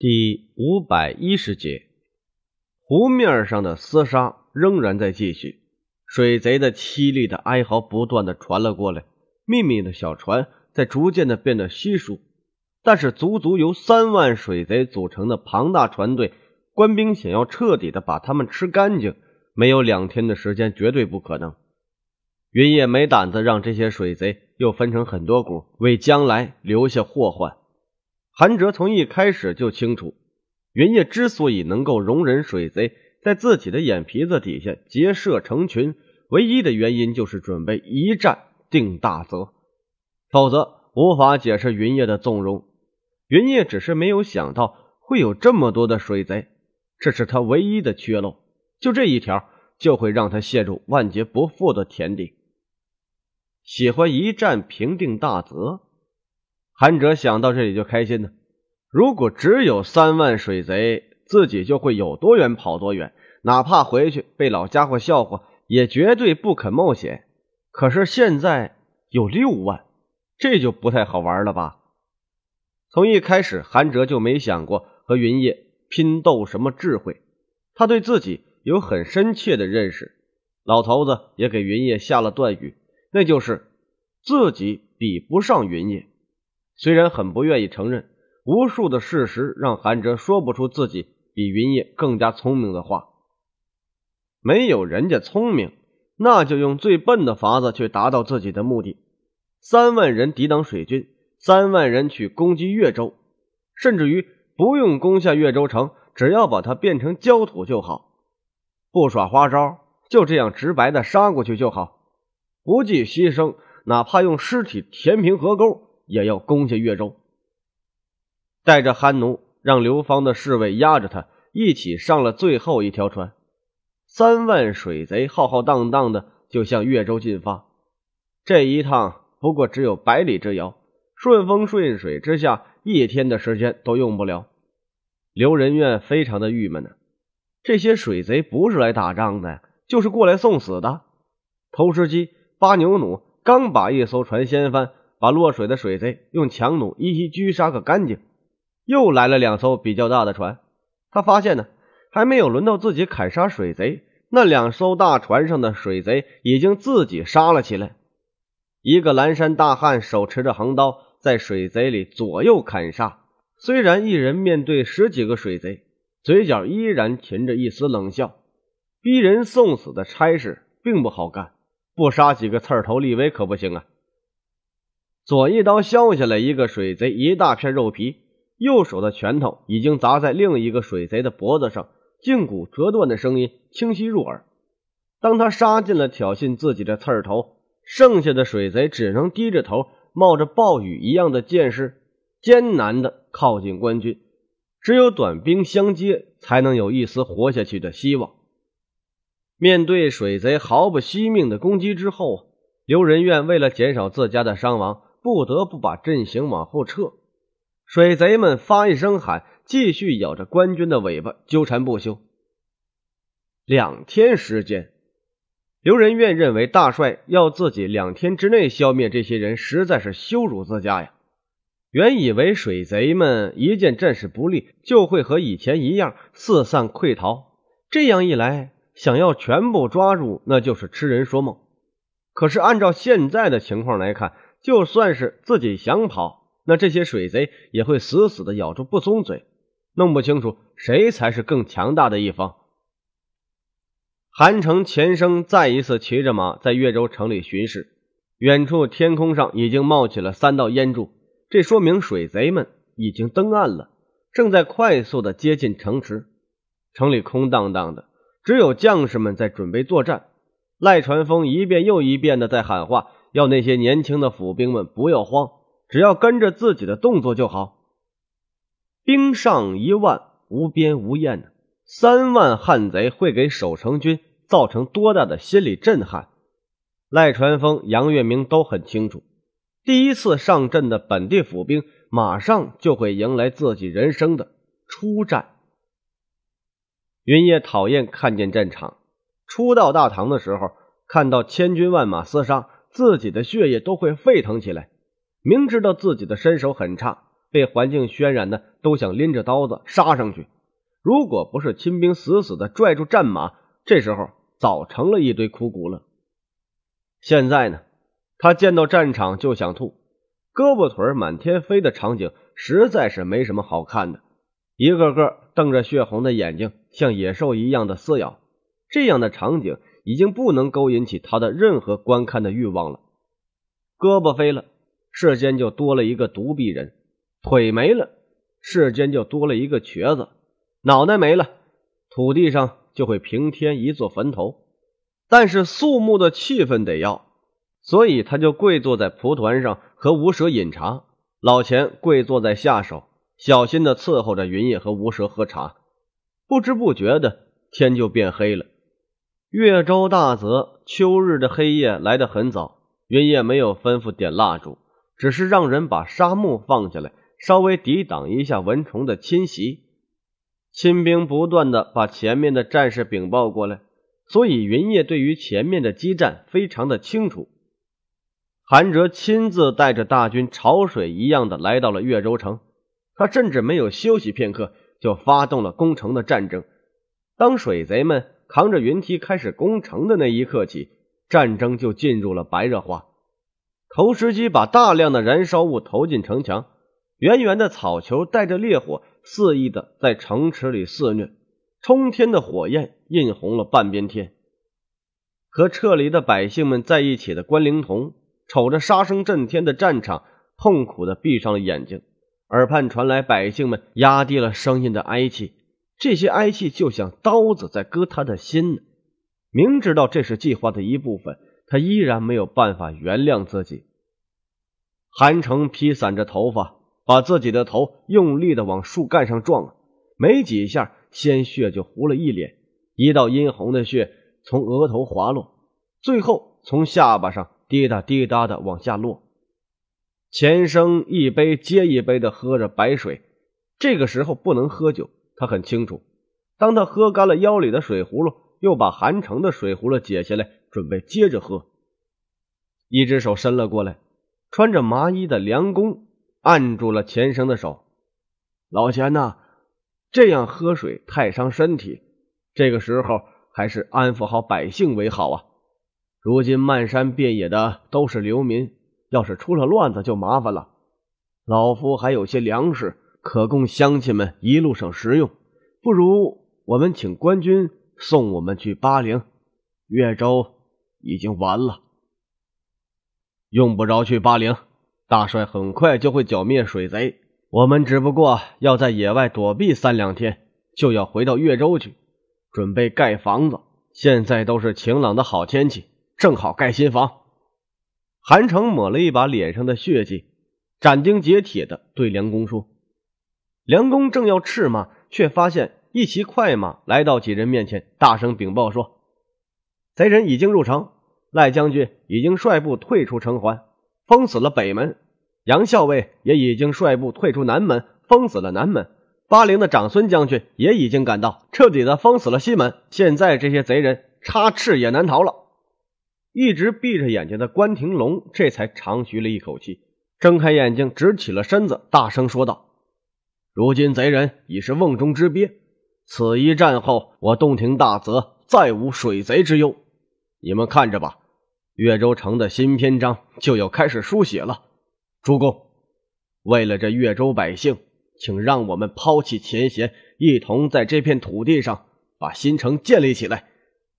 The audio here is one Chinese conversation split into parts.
第五百一十节，湖面上的厮杀仍然在继续，水贼的凄厉的哀嚎不断的传了过来，秘密的小船在逐渐的变得稀疏，但是足足由三万水贼组成的庞大船队，官兵想要彻底的把他们吃干净，没有两天的时间绝对不可能。云烨没胆子让这些水贼又分成很多股，为将来留下祸患。韩哲从一开始就清楚，云烨之所以能够容忍水贼在自己的眼皮子底下结社成群，唯一的原因就是准备一战定大泽，否则无法解释云烨的纵容。云烨只是没有想到会有这么多的水贼，这是他唯一的缺漏，就这一条就会让他陷入万劫不复的田地。喜欢一战平定大泽。韩哲想到这里就开心呢。如果只有三万水贼，自己就会有多远跑多远，哪怕回去被老家伙笑话，也绝对不肯冒险。可是现在有六万，这就不太好玩了吧？从一开始，韩哲就没想过和云烨拼斗什么智慧。他对自己有很深切的认识，老头子也给云烨下了断语，那就是自己比不上云烨。虽然很不愿意承认，无数的事实让韩哲说不出自己比云烨更加聪明的话。没有人家聪明，那就用最笨的法子去达到自己的目的。三万人抵挡水军，三万人去攻击越州，甚至于不用攻下越州城，只要把它变成焦土就好。不耍花招，就这样直白的杀过去就好。不计牺牲，哪怕用尸体填平河沟。也要攻下越州，带着憨奴，让刘芳的侍卫压着他，一起上了最后一条船。三万水贼浩浩荡荡的就向越州进发。这一趟不过只有百里之遥，顺风顺水之下，一天的时间都用不了。刘仁愿非常的郁闷呢，这些水贼不是来打仗的就是过来送死的。投石机、巴牛弩刚把一艘船掀翻。把落水的水贼用强弩一一狙杀个干净。又来了两艘比较大的船，他发现呢，还没有轮到自己砍杀水贼，那两艘大船上的水贼已经自己杀了起来。一个蓝衫大汉手持着横刀，在水贼里左右砍杀。虽然一人面对十几个水贼，嘴角依然噙着一丝冷笑。逼人送死的差事并不好干，不杀几个刺儿头立威可不行啊。左一刀削下来一个水贼一大片肉皮，右手的拳头已经砸在另一个水贼的脖子上，胫骨折断的声音清晰入耳。当他杀进了挑衅自己的刺头，剩下的水贼只能低着头，冒着暴雨一样的箭矢，艰难的靠近官军。只有短兵相接，才能有一丝活下去的希望。面对水贼毫不惜命的攻击之后，刘仁愿为了减少自家的伤亡。不得不把阵型往后撤，水贼们发一声喊，继续咬着官军的尾巴纠缠不休。两天时间，刘仁愿认为大帅要自己两天之内消灭这些人，实在是羞辱自家呀。原以为水贼们一见战事不利，就会和以前一样四散溃逃，这样一来，想要全部抓住那就是痴人说梦。可是按照现在的情况来看，就算是自己想跑，那这些水贼也会死死的咬住不松嘴，弄不清楚谁才是更强大的一方。韩城前生再一次骑着马在越州城里巡视，远处天空上已经冒起了三道烟柱，这说明水贼们已经登岸了，正在快速的接近城池。城里空荡荡的，只有将士们在准备作战。赖传峰一遍又一遍的在喊话。叫那些年轻的府兵们不要慌，只要跟着自己的动作就好。兵上一万，无边无沿的三万汉贼会给守城军造成多大的心理震撼？赖传峰、杨月明都很清楚。第一次上阵的本地府兵，马上就会迎来自己人生的初战。云烨讨厌看见战场，初到大唐的时候，看到千军万马厮杀。自己的血液都会沸腾起来，明知道自己的身手很差，被环境渲染的都想拎着刀子杀上去。如果不是亲兵死死的拽住战马，这时候早成了一堆枯骨了。现在呢，他见到战场就想吐，胳膊腿满天飞的场景实在是没什么好看的。一个个瞪着血红的眼睛，像野兽一样的撕咬，这样的场景。已经不能勾引起他的任何观看的欲望了。胳膊飞了，世间就多了一个独臂人；腿没了，世间就多了一个瘸子；脑袋没了，土地上就会平添一座坟头。但是肃穆的气氛得要，所以他就跪坐在蒲团上和吴蛇饮茶。老钱跪坐在下手，小心的伺候着云叶和吴蛇喝茶。不知不觉的，天就变黑了。越州大泽，秋日的黑夜来得很早。云夜没有吩咐点蜡烛，只是让人把沙木放下来，稍微抵挡一下蚊虫的侵袭。亲兵不断的把前面的战士禀报过来，所以云夜对于前面的激战非常的清楚。韩哲亲自带着大军，潮水一样的来到了越州城，他甚至没有休息片刻，就发动了攻城的战争。当水贼们。扛着云梯开始攻城的那一刻起，战争就进入了白热化。投石机把大量的燃烧物投进城墙，圆圆的草球带着烈火肆意的在城池里肆虐，冲天的火焰映红了半边天。和撤离的百姓们在一起的关灵童，瞅着杀声震天的战场，痛苦的闭上了眼睛，耳畔传来百姓们压低了声音的哀泣。这些哀气就像刀子在割他的心呢。明知道这是计划的一部分，他依然没有办法原谅自己。韩城披散着头发，把自己的头用力的往树干上撞没几下，鲜血就糊了一脸。一道殷红的血从额头滑落，最后从下巴上滴答滴答的往下落。钱生一杯接一杯的喝着白水，这个时候不能喝酒。他很清楚，当他喝干了腰里的水葫芦，又把韩城的水葫芦解下来，准备接着喝，一只手伸了过来，穿着麻衣的梁公按住了钱生的手：“老钱呐，这样喝水太伤身体，这个时候还是安抚好百姓为好啊。如今漫山遍野的都是流民，要是出了乱子就麻烦了。老夫还有些粮食。”可供乡亲们一路上食用，不如我们请官军送我们去巴陵。越州已经完了，用不着去巴陵。大帅很快就会剿灭水贼，我们只不过要在野外躲避三两天，就要回到越州去，准备盖房子。现在都是晴朗的好天气，正好盖新房。韩城抹了一把脸上的血迹，斩钉截铁地对梁公说。梁公正要斥骂，却发现一骑快马来到几人面前，大声禀报说：“贼人已经入城，赖将军已经率部退出城环，封死了北门；杨校尉也已经率部退出南门，封死了南门；巴陵的长孙将军也已经赶到，彻底的封死了西门。现在这些贼人插翅也难逃了。”一直闭着眼睛的关廷龙这才长吁了一口气，睁开眼睛，直起了身子，大声说道。如今贼人已是瓮中之鳖，此一战后，我洞庭大泽再无水贼之忧。你们看着吧，岳州城的新篇章就要开始书写了。主公，为了这岳州百姓，请让我们抛弃前嫌，一同在这片土地上把新城建立起来。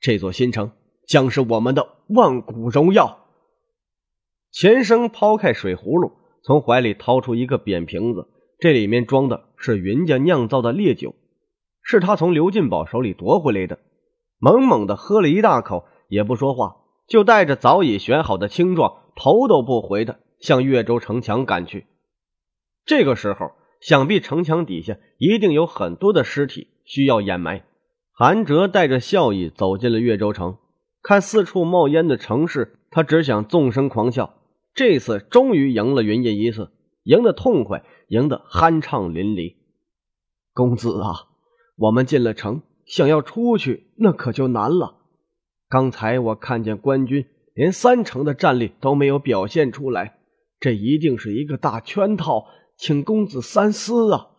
这座新城将是我们的万古荣耀。钱生抛开水葫芦，从怀里掏出一个扁瓶子。这里面装的是云家酿造的烈酒，是他从刘进宝手里夺回来的。猛猛地喝了一大口，也不说话，就带着早已选好的青壮，头都不回的向越州城墙赶去。这个时候，想必城墙底下一定有很多的尸体需要掩埋。韩哲带着笑意走进了越州城，看四处冒烟的城市，他只想纵声狂笑。这次终于赢了云家一次。赢得痛快，赢得酣畅淋漓，公子啊，我们进了城，想要出去那可就难了。刚才我看见官军连三成的战力都没有表现出来，这一定是一个大圈套，请公子三思啊。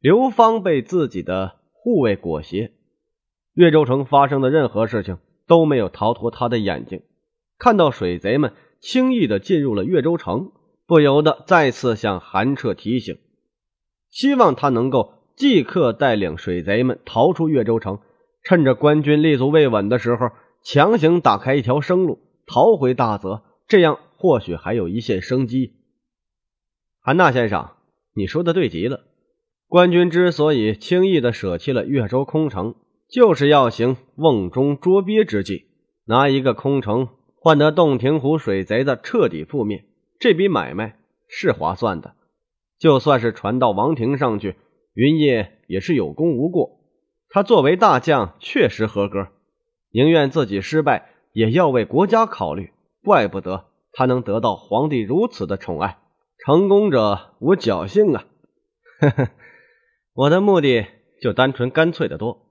刘芳被自己的护卫裹挟，岳州城发生的任何事情都没有逃脱他的眼睛，看到水贼们。轻易的进入了越州城，不由得再次向韩彻提醒，希望他能够即刻带领水贼们逃出越州城，趁着官军立足未稳的时候，强行打开一条生路，逃回大泽，这样或许还有一线生机。韩大先生，你说的对极了，官军之所以轻易的舍弃了越州空城，就是要行瓮中捉鳖之计，拿一个空城。换得洞庭湖水贼的彻底覆灭，这笔买卖是划算的。就算是传到王庭上去，云烨也是有功无过。他作为大将，确实合格。宁愿自己失败，也要为国家考虑。怪不得他能得到皇帝如此的宠爱。成功者无侥幸啊！呵呵，我的目的就单纯干脆的多，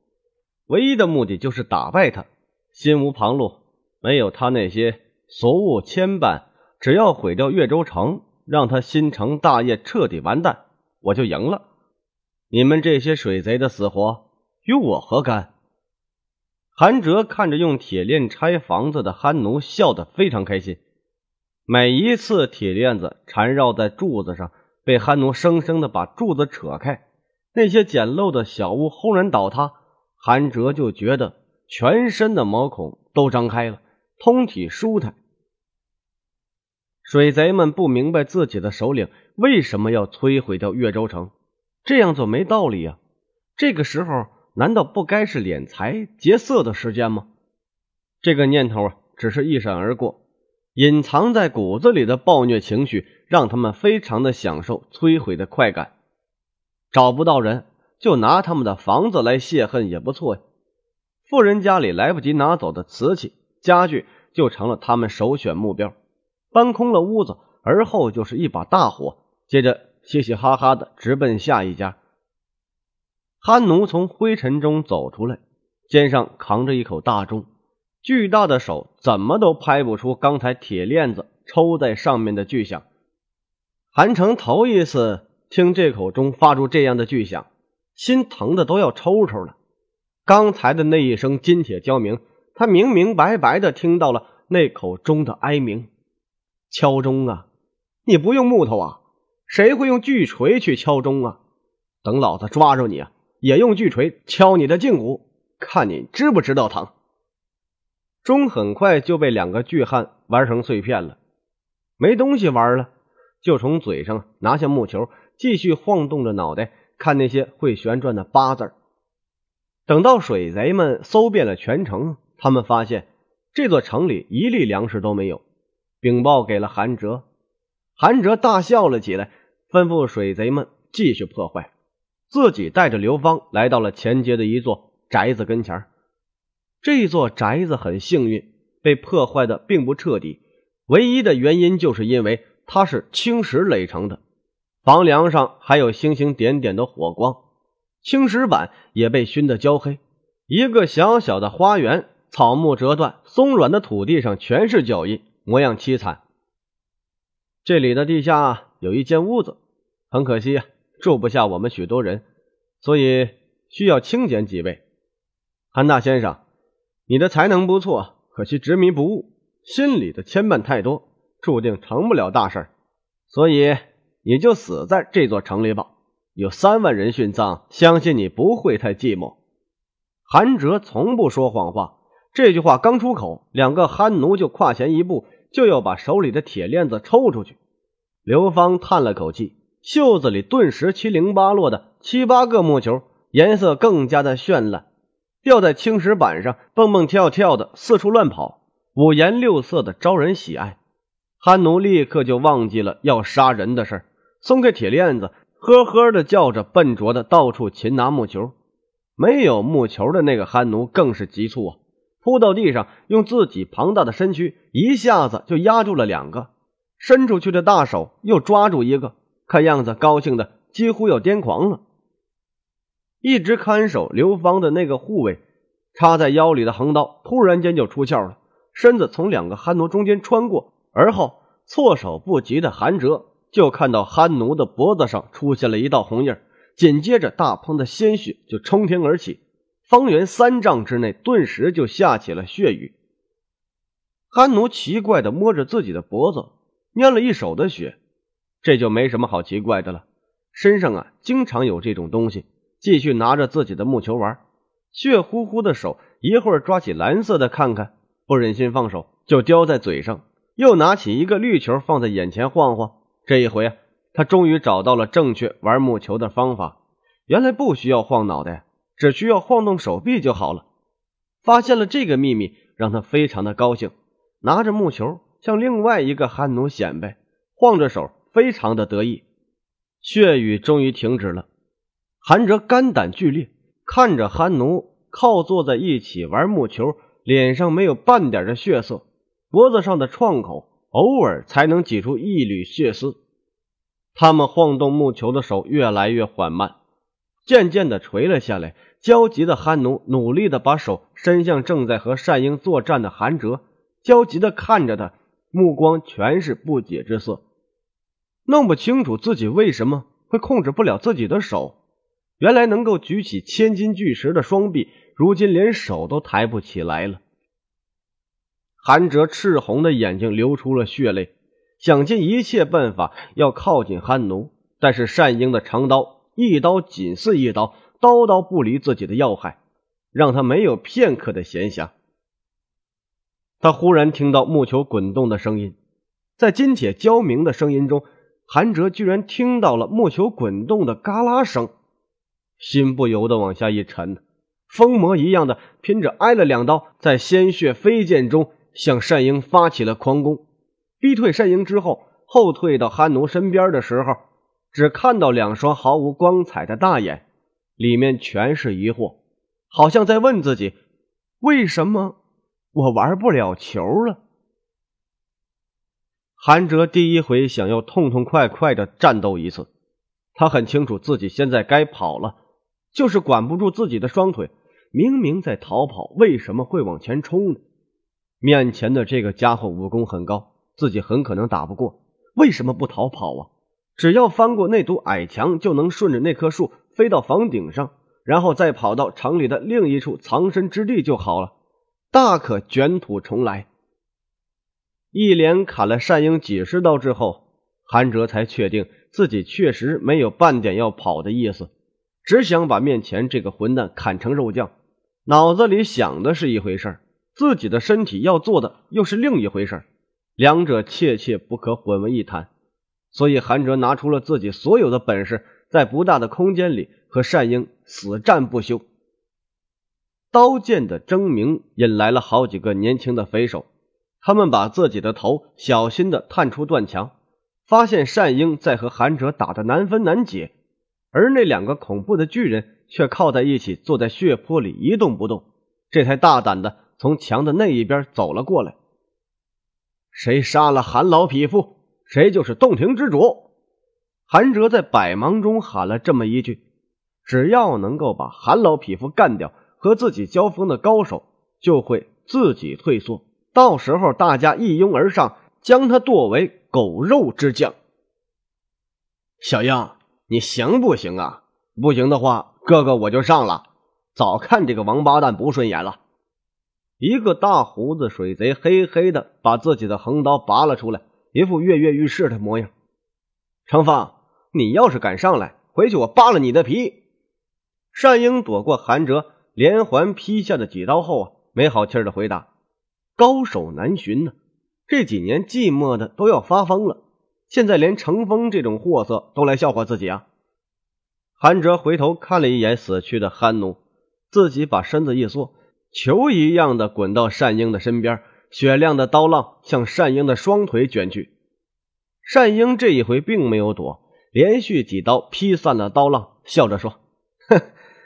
唯一的目的就是打败他，心无旁骛。没有他那些俗物牵绊，只要毁掉越州城，让他新城大业彻底完蛋，我就赢了。你们这些水贼的死活与我何干？韩哲看着用铁链拆房子的憨奴，笑得非常开心。每一次铁链子缠绕在柱子上，被憨奴生生的把柱子扯开，那些简陋的小屋轰然倒塌，韩哲就觉得全身的毛孔都张开了。通体舒坦，水贼们不明白自己的首领为什么要摧毁掉越州城，这样做没道理啊！这个时候难道不该是敛财劫色的时间吗？这个念头啊只是一闪而过，隐藏在骨子里的暴虐情绪让他们非常的享受摧毁的快感。找不到人，就拿他们的房子来泄恨也不错呀！富人家里来不及拿走的瓷器。家具就成了他们首选目标，搬空了屋子，而后就是一把大火，接着嘻嘻哈哈的直奔下一家。憨奴从灰尘中走出来，肩上扛着一口大钟，巨大的手怎么都拍不出刚才铁链子抽在上面的巨响。韩城头一次听这口钟发出这样的巨响，心疼的都要抽抽了。刚才的那一声金铁交鸣。他明明白白的听到了那口钟的哀鸣，敲钟啊！你不用木头啊？谁会用巨锤去敲钟啊？等老子抓住你啊，也用巨锤敲你的胫骨，看你知不知道疼。钟很快就被两个巨汉玩成碎片了，没东西玩了，就从嘴上拿下木球，继续晃动着脑袋看那些会旋转的八字等到水贼们搜遍了全城。他们发现这座城里一粒粮食都没有，禀报给了韩哲，韩哲大笑了起来，吩咐水贼们继续破坏，自己带着刘芳来到了前街的一座宅子跟前儿。这座宅子很幸运，被破坏的并不彻底，唯一的原因就是因为它是青石垒成的，房梁上还有星星点点的火光，青石板也被熏得焦黑，一个小小的花园。草木折断，松软的土地上全是脚印，模样凄惨。这里的地下有一间屋子，很可惜啊，住不下我们许多人，所以需要清减几位。韩大先生，你的才能不错，可惜执迷不悟，心里的牵绊太多，注定成不了大事所以你就死在这座城里吧。有三万人殉葬，相信你不会太寂寞。韩哲从不说谎话。这句话刚出口，两个憨奴就跨前一步，就要把手里的铁链子抽出去。刘芳叹了口气，袖子里顿时七零八落的七八个木球，颜色更加的绚烂，掉在青石板上蹦蹦跳跳的四处乱跑，五颜六色的招人喜爱。憨奴立刻就忘记了要杀人的事松开铁链子，呵呵的叫着，笨拙的到处擒拿木球。没有木球的那个憨奴更是急促啊！扑到地上，用自己庞大的身躯一下子就压住了两个，伸出去的大手又抓住一个，看样子高兴的几乎要癫狂了。一直看守刘芳的那个护卫，插在腰里的横刀突然间就出鞘了，身子从两个憨奴中间穿过，而后措手不及的韩哲就看到憨奴的脖子上出现了一道红印，紧接着大鹏的鲜血就冲天而起。方圆三丈之内，顿时就下起了血雨。憨奴奇怪的摸着自己的脖子，捏了一手的血，这就没什么好奇怪的了。身上啊，经常有这种东西。继续拿着自己的木球玩，血乎乎的手一会儿抓起蓝色的看看，不忍心放手，就叼在嘴上。又拿起一个绿球放在眼前晃晃，这一回啊，他终于找到了正确玩木球的方法。原来不需要晃脑袋。只需要晃动手臂就好了。发现了这个秘密，让他非常的高兴。拿着木球向另外一个憨奴显摆，晃着手，非常的得意。血雨终于停止了。韩哲肝胆俱裂，看着憨奴靠坐在一起玩木球，脸上没有半点的血色，脖子上的创口偶尔才能挤出一缕血丝。他们晃动木球的手越来越缓慢。渐渐地垂了下来，焦急的憨奴努力地把手伸向正在和善英作战的韩哲，焦急地看着他，目光全是不解之色，弄不清楚自己为什么会控制不了自己的手。原来能够举起千斤巨石的双臂，如今连手都抬不起来了。韩哲赤红的眼睛流出了血泪，想尽一切办法要靠近憨奴，但是善英的长刀。一刀紧似一刀，刀刀不离自己的要害，让他没有片刻的闲暇。他忽然听到木球滚动的声音，在金铁交鸣的声音中，韩哲居然听到了木球滚动的嘎啦声，心不由得往下一沉。疯魔一样的拼着挨了两刀，在鲜血飞溅中向善英发起了狂攻。逼退善英之后，后退到憨奴身边的时候。只看到两双毫无光彩的大眼，里面全是疑惑，好像在问自己：“为什么我玩不了球了？”韩哲第一回想要痛痛快快的战斗一次，他很清楚自己现在该跑了，就是管不住自己的双腿。明明在逃跑，为什么会往前冲呢？面前的这个家伙武功很高，自己很可能打不过，为什么不逃跑啊？只要翻过那堵矮墙，就能顺着那棵树飞到房顶上，然后再跑到城里的另一处藏身之地就好了，大可卷土重来。一连砍了善英几十刀之后，韩哲才确定自己确实没有半点要跑的意思，只想把面前这个混蛋砍成肉酱。脑子里想的是一回事，自己的身体要做的又是另一回事，两者切切不可混为一谈。所以，韩哲拿出了自己所有的本事，在不大的空间里和善英死战不休。刀剑的争鸣引来了好几个年轻的匪首，他们把自己的头小心的探出断墙，发现善英在和韩哲打的难分难解，而那两个恐怖的巨人却靠在一起坐在血泊里一动不动，这才大胆的从墙的那一边走了过来。谁杀了韩老匹夫？谁就是洞庭之主？韩哲在百忙中喊了这么一句：“只要能够把韩老匹夫干掉，和自己交锋的高手就会自己退缩。到时候大家一拥而上，将他剁为狗肉之将。”小样，你行不行啊？不行的话，哥哥我就上了。早看这个王八蛋不顺眼了。一个大胡子水贼嘿嘿的把自己的横刀拔了出来。一副跃跃欲试的模样，程峰，你要是敢上来，回去我扒了你的皮！单英躲过韩哲连环劈下的几刀后啊，没好气的回答：“高手难寻呢，这几年寂寞的都要发疯了，现在连程峰这种货色都来笑话自己啊！”韩哲回头看了一眼死去的憨奴，自己把身子一缩，球一样的滚到单英的身边。雪亮的刀浪向善英的双腿卷去，善英这一回并没有躲，连续几刀劈散了刀浪，笑着说：“哼，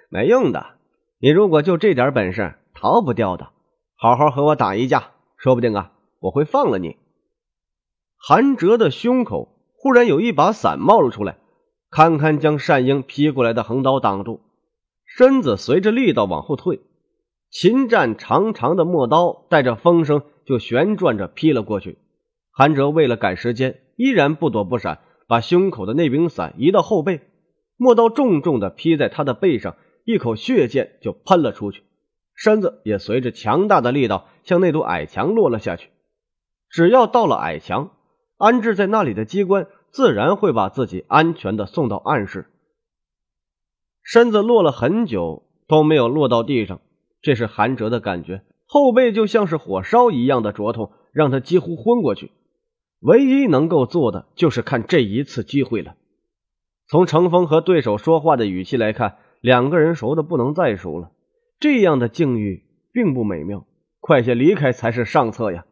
没用的，你如果就这点本事，逃不掉的。好好和我打一架，说不定啊，我会放了你。”韩哲的胸口忽然有一把伞冒了出来，堪堪将善英劈过来的横刀挡住，身子随着力道往后退。秦战长长的陌刀带着风声就旋转着劈了过去，韩哲为了赶时间，依然不躲不闪，把胸口的那柄伞移到后背，陌刀重重的劈在他的背上，一口血剑就喷了出去，身子也随着强大的力道向那堵矮墙落了下去。只要到了矮墙，安置在那里的机关自然会把自己安全的送到暗室。身子落了很久都没有落到地上。这是韩哲的感觉，后背就像是火烧一样的灼痛，让他几乎昏过去。唯一能够做的就是看这一次机会了。从程峰和对手说话的语气来看，两个人熟的不能再熟了。这样的境遇并不美妙，快些离开才是上策呀。